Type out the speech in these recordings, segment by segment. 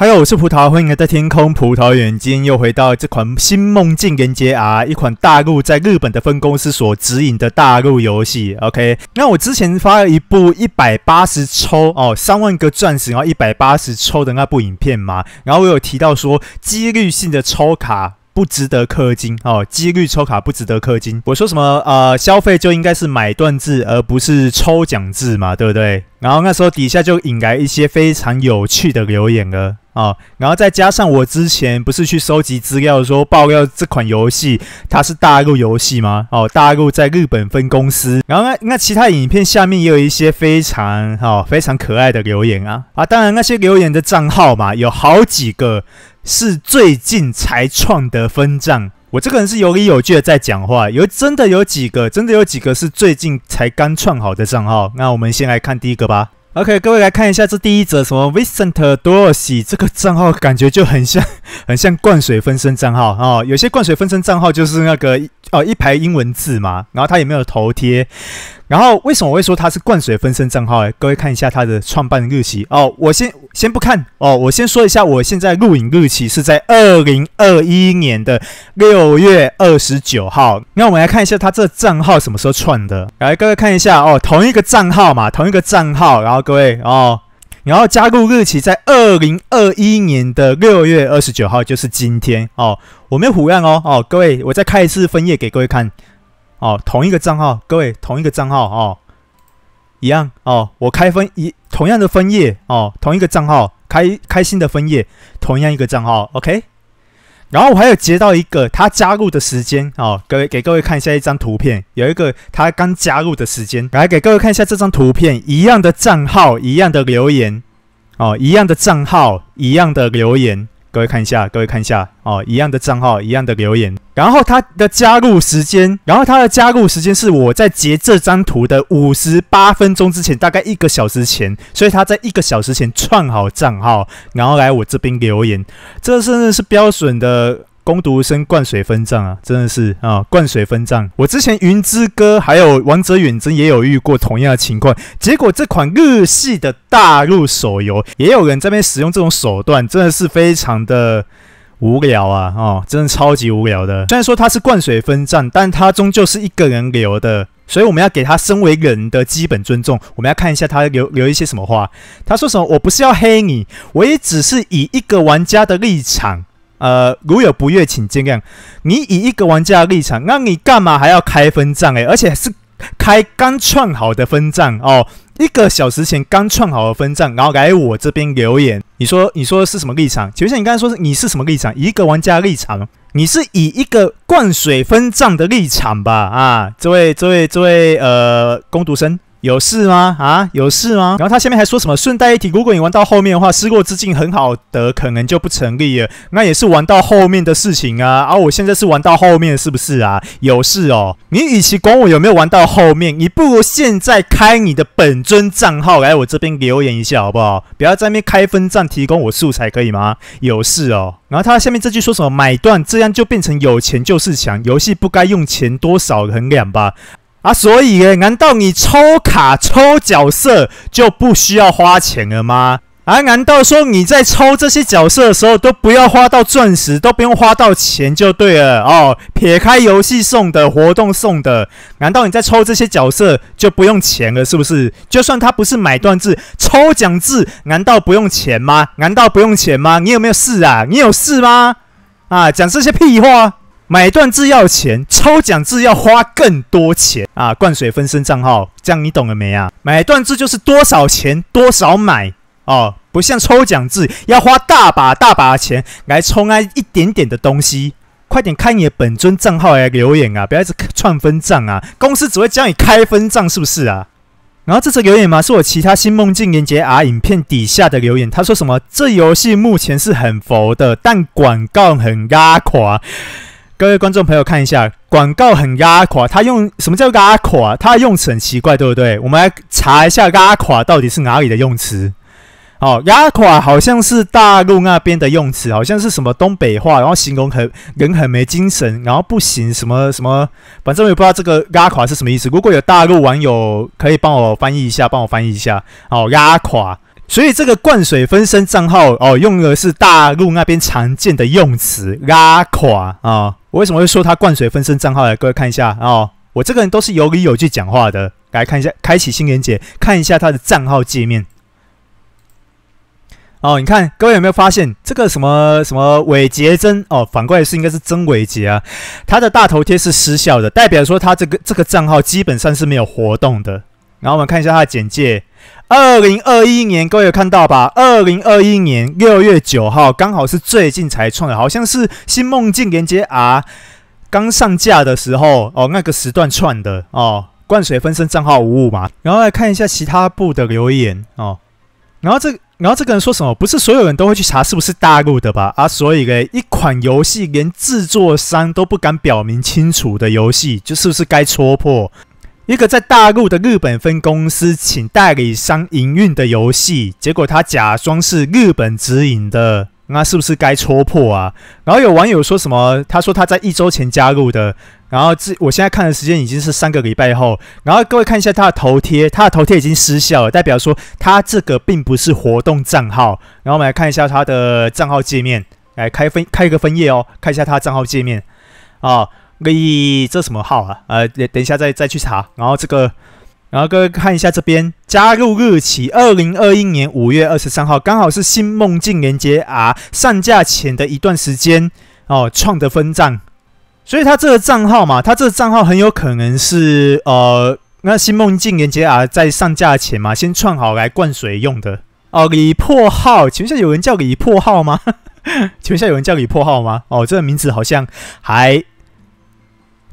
还有，我是葡萄，欢迎来到天空葡萄园。今天又回到这款新梦境连接啊，一款大陆在日本的分公司所指引的大陆游戏。OK，那我之前发一部一百八十抽哦，三万个钻石，然后一百八十抽的那部影片嘛，然后我有提到说，几率性的抽卡不值得氪金哦，几率抽卡不值得氪金。我说什么呃，消费就应该是买断制，而不是抽奖制嘛，对不对？然后那时候底下就引来一些非常有趣的留言了。啊，然后再加上我之前不是去收集资料说爆料这款游戏它是大陆游戏吗？哦，大陆在日本分公司。然后那那其他影片下面也有一些非常哈非常可爱的留言啊啊，当然那些留言的账号嘛，有好几个是最近才创的分账。我这个人是有理有据的在讲话，有真的有几个，真的有几个是最近才刚创好的账号。那我们先来看第一个吧。OK，各位来看一下这第一则，什么 Vincent Dorsey 这个账号，感觉就很像，很像灌水分身账号啊。有些灌水分身账号就是那个，哦一排英文字嘛，然后他也没有头贴。然后为什么我会说他是灌水分身账号各位看一下他的创办日期哦。我先先不看哦，我先说一下，我现在录影日期是在二零二一年的六月二十九号。那我们来看一下他这账号什么时候创的？来，各位看一下哦，同一个账号嘛，同一个账号。然后各位哦，然后加入日期在二零二一年的六月二十九号，就是今天哦。我没有胡乱哦哦，各位，我再开一次分页给各位看。哦，同一个账号，各位，同一个账号哦，一样哦。我开分一同样的分页哦，同一个账号开开心的分页，同样一个账号，OK。然后我还有截到一个他加入的时间哦，各位给各位看一下一张图片，有一个他刚加入的时间，来给各位看一下这张图片，一样的账号，一样的留言哦，一样的账号，一样的留言。各位看一下，各位看一下哦，一样的账号，一样的留言，然后他的加入时间，然后他的加入时间是我在截这张图的五十八分钟之前，大概一个小时前，所以他在一个小时前串好账号，然后来我这边留言，这真的是标准的。封读生灌水分账啊，真的是啊，灌水分账。我之前云之歌还有王者远征也有遇过同样的情况，结果这款日系的大陆手游也有人在边使用这种手段，真的是非常的无聊啊，哦，真的超级无聊的。虽然说他是灌水分账，但他终究是一个人留的，所以我们要给他身为人的基本尊重。我们要看一下他留留一些什么话，他说什么？我不是要黑你，我也只是以一个玩家的立场。呃，如有不悦，请见谅。你以一个玩家立场，那你干嘛还要开分账？诶，而且是开刚创好的分账哦，一个小时前刚创好的分账，然后来我这边留言，你说你说的是什么立场？就像你刚才说，是你是什么立场？一个玩家立场你是以一个灌水分账的立场吧？啊，这位这位这位呃，攻读生。有事吗？啊，有事吗？然后他下面还说什么？顺带一提，如果你玩到后面的话，失落之境很好的可能就不成立了。那也是玩到后面的事情啊。而我现在是玩到后面，是不是啊？有事哦。你与其管我有没有玩到后面，你不如现在开你的本尊账号来我这边留言一下，好不好？不要在那边开分站提供我素材，可以吗？有事哦。然后他下面这句说什么？买断，这样就变成有钱就是强，游戏不该用钱多少衡量吧？啊，所以诶，难道你抽卡抽角色就不需要花钱了吗？啊，难道说你在抽这些角色的时候都不要花到钻石，都不用花到钱就对了哦？撇开游戏送的、活动送的，难道你在抽这些角色就不用钱了？是不是？就算它不是买断制、抽奖制，难道不用钱吗？难道不用钱吗？你有没有事啊？你有事吗？啊，讲这些屁话！买断制要钱，抽奖制要花更多钱啊！灌水分身账号，这样你懂了没啊？买断制就是多少钱多少买哦，不像抽奖制要花大把大把钱来抽安一点点的东西。快点开你的本尊账号来留言啊！不要一直创分账啊！公司只会教你开分账，是不是啊？然后这次留言嘛，是我其他新梦境连接 R 影片底下的留言，他说什么？这游戏目前是很佛的，但广告很拉垮。各位观众朋友，看一下广告很压垮，他用什么叫压垮？他用词很奇怪，对不对？我们来查一下压垮到底是哪里的用词。哦，压垮好像是大陆那边的用词，好像是什么东北话，然后形容很人很没精神，然后不行什么什么，反正我也不知道这个压垮是什么意思。如果有大陆网友可以帮我翻译一下，帮我翻译一下。哦，压垮。所以这个灌水分身账号哦，用的是大陆那边常见的用词“拉垮”啊。我为什么会说他灌水分身账号？来，各位看一下哦，我这个人都是有理有据讲话的。来看一下，开启新连姐，看一下他的账号界面。哦，你看，各位有没有发现这个什么什么伪杰真？哦，反过来是应该是真伪杰啊。他的大头贴是失效的，代表说他这个这个账号基本上是没有活动的。然后我们看一下他的简介。二零二一年，各位有看到吧？二零二一年六月九号，刚好是最近才创的，好像是《新梦境连接 R》刚上架的时候哦，那个时段串的哦。灌水分身账号五五嘛？然后来看一下其他部的留言哦。然后这，然后这个人说什么？不是所有人都会去查是不是大陆的吧？啊，所以嘞，一款游戏连制作商都不敢表明清楚的游戏，就是不是该戳破？一个在大陆的日本分公司请代理商营运的游戏，结果他假装是日本直营的，那是不是该戳破啊？然后有网友说什么？他说他在一周前加入的，然后这我现在看的时间已经是三个礼拜后。然后各位看一下他的头贴，他的头贴已经失效，了，代表说他这个并不是活动账号。然后我们来看一下他的账号界面，来开分开一个分页哦，看一下他的账号界面啊。李这什么号啊？呃，等一下再再去查。然后这个，然后各位看一下这边加入日期，二零二一年五月二十三号，刚好是新梦境连接 R 上架前的一段时间哦，创的分账。所以他这个账号嘛，他这个账号很有可能是呃，那新梦境连接 R 在上架前嘛，先创好来灌水用的哦。李破号，请问下有人叫李破号吗？请问下有人叫李破号吗？哦，这个名字好像还。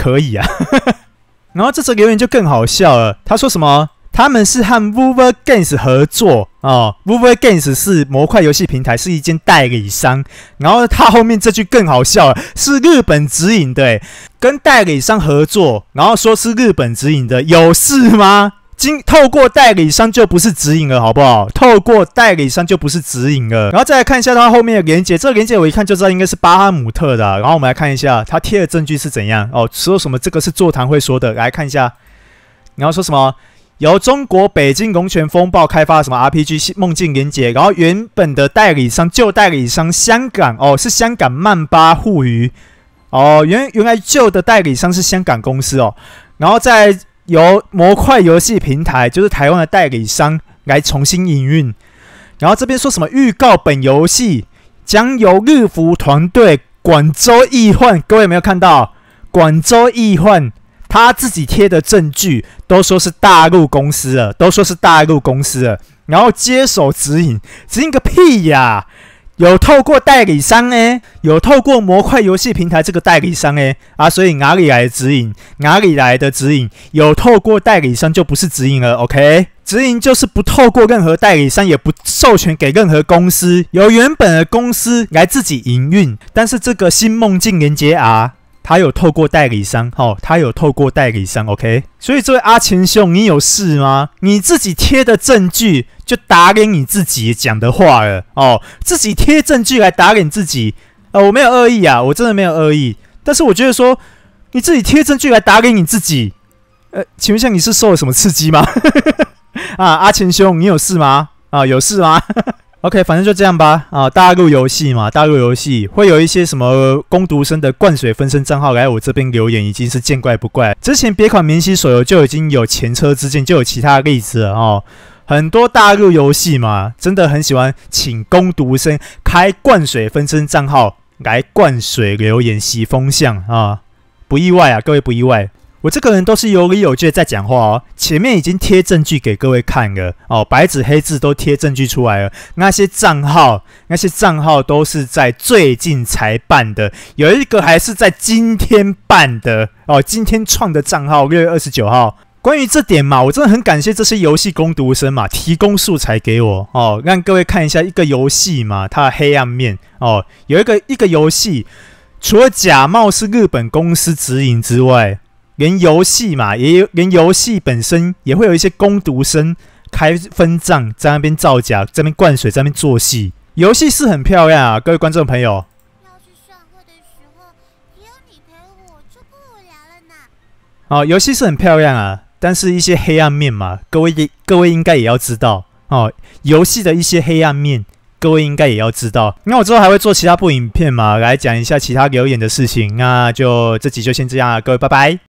可以啊，然后这次留言就更好笑了。他说什么？他们是和 v o v e r Games 合作啊，v o v e r Games 是模块游戏平台，是一间代理商。然后他后面这句更好笑了，是日本指引的，跟代理商合作，然后说是日本指引的，有事吗？经透过代理商就不是指引了，好不好？透过代理商就不是指引了。然后再来看一下它后面的连接，这个连接我一看就知道应该是巴哈姆特的。然后我们来看一下他贴的证据是怎样哦，说什么这个是座谈会说的，来看一下。然后说什么由中国北京龙泉风暴开发什么 RPG《梦境连接》，然后原本的代理商旧代理商香港哦是香港曼巴互娱哦，原原来旧的代理商是香港公司哦，然后在。由模块游戏平台就是台湾的代理商来重新营运，然后这边说什么预告本游戏将由日服团队广州易幻，各位有没有看到广州易幻他自己贴的证据，都说是大陆公司了，都说是大陆公司了，然后接手指引，指引个屁呀！有透过代理商诶，有透过模块游戏平台这个代理商诶，啊，所以哪里来的指引？哪里来的指引？有透过代理商就不是指引了，OK？指引就是不透过任何代理商，也不授权给任何公司，由原本的公司来自己营运。但是这个新梦境连接啊。他有透过代理商，哦，他有透过代理商，OK。所以这位阿秦兄，你有事吗？你自己贴的证据就打给你自己讲的话了，哦，自己贴证据来打给你自己。呃，我没有恶意啊，我真的没有恶意。但是我觉得说，你自己贴证据来打给你自己，呃，请问一下，你是受了什么刺激吗？啊，阿秦兄，你有事吗？啊，有事吗？OK，反正就这样吧。啊，大陆游戏嘛，大陆游戏会有一些什么攻读生的灌水分身账号来我这边留言，已经是见怪不怪。之前别款明星手游就已经有前车之鉴，就有其他例子了哦。很多大陆游戏嘛，真的很喜欢请攻读生开灌水分身账号来灌水留言，洗风向啊，不意外啊，各位不意外。我这个人都是有理有据在讲话哦，前面已经贴证据给各位看了哦，白纸黑字都贴证据出来了。那些账号，那些账号都是在最近才办的，有一个还是在今天办的哦，今天创的账号，六月二十九号。关于这点嘛，我真的很感谢这些游戏攻读生嘛，提供素材给我哦，让各位看一下一个游戏嘛，它的黑暗面哦。有一个一个游戏，除了假冒是日本公司直营之外，连游戏嘛，也有连游戏本身也会有一些攻读生开分账，在那边造假，在那边灌水，在那边做戏。游戏是很漂亮啊，各位观众朋友。要是上课的时候也有你陪我，就不无聊了呢。哦，游戏是很漂亮啊，但是一些黑暗面嘛，各位各位应该也要知道哦，游戏的一些黑暗面，各位应该也要知道。那我之后还会做其他部影片嘛，来讲一下其他留言的事情。那就这集就先这样了，各位拜拜。